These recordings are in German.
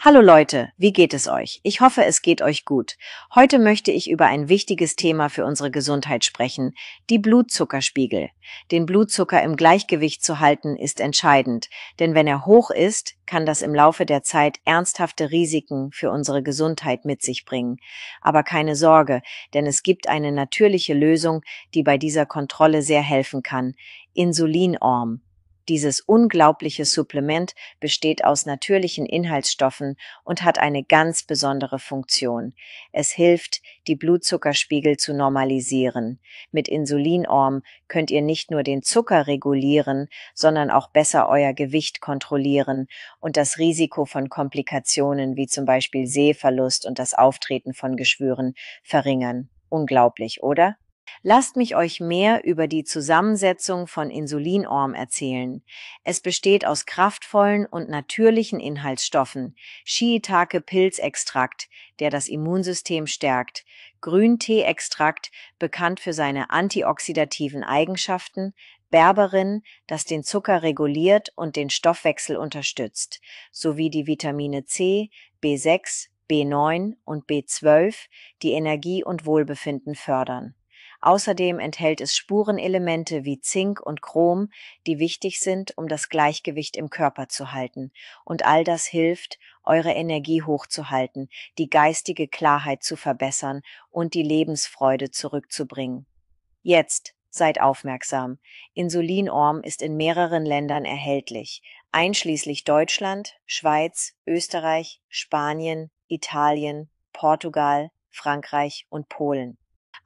Hallo Leute, wie geht es euch? Ich hoffe, es geht euch gut. Heute möchte ich über ein wichtiges Thema für unsere Gesundheit sprechen, die Blutzuckerspiegel. Den Blutzucker im Gleichgewicht zu halten ist entscheidend, denn wenn er hoch ist, kann das im Laufe der Zeit ernsthafte Risiken für unsere Gesundheit mit sich bringen. Aber keine Sorge, denn es gibt eine natürliche Lösung, die bei dieser Kontrolle sehr helfen kann. Insulinorm. Dieses unglaubliche Supplement besteht aus natürlichen Inhaltsstoffen und hat eine ganz besondere Funktion. Es hilft, die Blutzuckerspiegel zu normalisieren. Mit Insulinorm könnt ihr nicht nur den Zucker regulieren, sondern auch besser euer Gewicht kontrollieren und das Risiko von Komplikationen wie zum Beispiel Sehverlust und das Auftreten von Geschwüren verringern. Unglaublich, oder? Lasst mich euch mehr über die Zusammensetzung von Insulinorm erzählen. Es besteht aus kraftvollen und natürlichen Inhaltsstoffen, Shiitake-Pilzextrakt, der das Immunsystem stärkt, Grüntee-Extrakt, bekannt für seine antioxidativen Eigenschaften, Berberin, das den Zucker reguliert und den Stoffwechsel unterstützt, sowie die Vitamine C, B6, B9 und B12, die Energie und Wohlbefinden fördern. Außerdem enthält es Spurenelemente wie Zink und Chrom, die wichtig sind, um das Gleichgewicht im Körper zu halten. Und all das hilft, eure Energie hochzuhalten, die geistige Klarheit zu verbessern und die Lebensfreude zurückzubringen. Jetzt seid aufmerksam. Insulinorm ist in mehreren Ländern erhältlich, einschließlich Deutschland, Schweiz, Österreich, Spanien, Italien, Portugal, Frankreich und Polen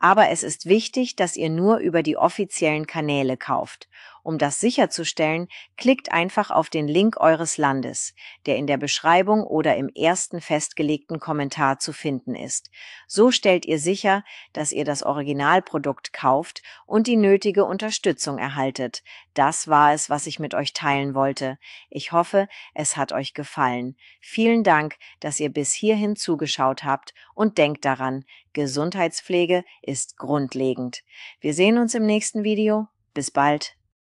aber es ist wichtig, dass ihr nur über die offiziellen Kanäle kauft um das sicherzustellen, klickt einfach auf den Link eures Landes, der in der Beschreibung oder im ersten festgelegten Kommentar zu finden ist. So stellt ihr sicher, dass ihr das Originalprodukt kauft und die nötige Unterstützung erhaltet. Das war es, was ich mit euch teilen wollte. Ich hoffe, es hat euch gefallen. Vielen Dank, dass ihr bis hierhin zugeschaut habt und denkt daran, Gesundheitspflege ist grundlegend. Wir sehen uns im nächsten Video. Bis bald.